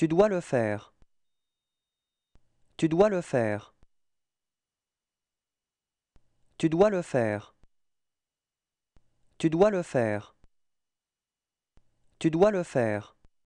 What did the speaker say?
Tu dois le faire. Tu dois le faire. Tu dois le faire. Tu dois le faire. Tu dois le faire.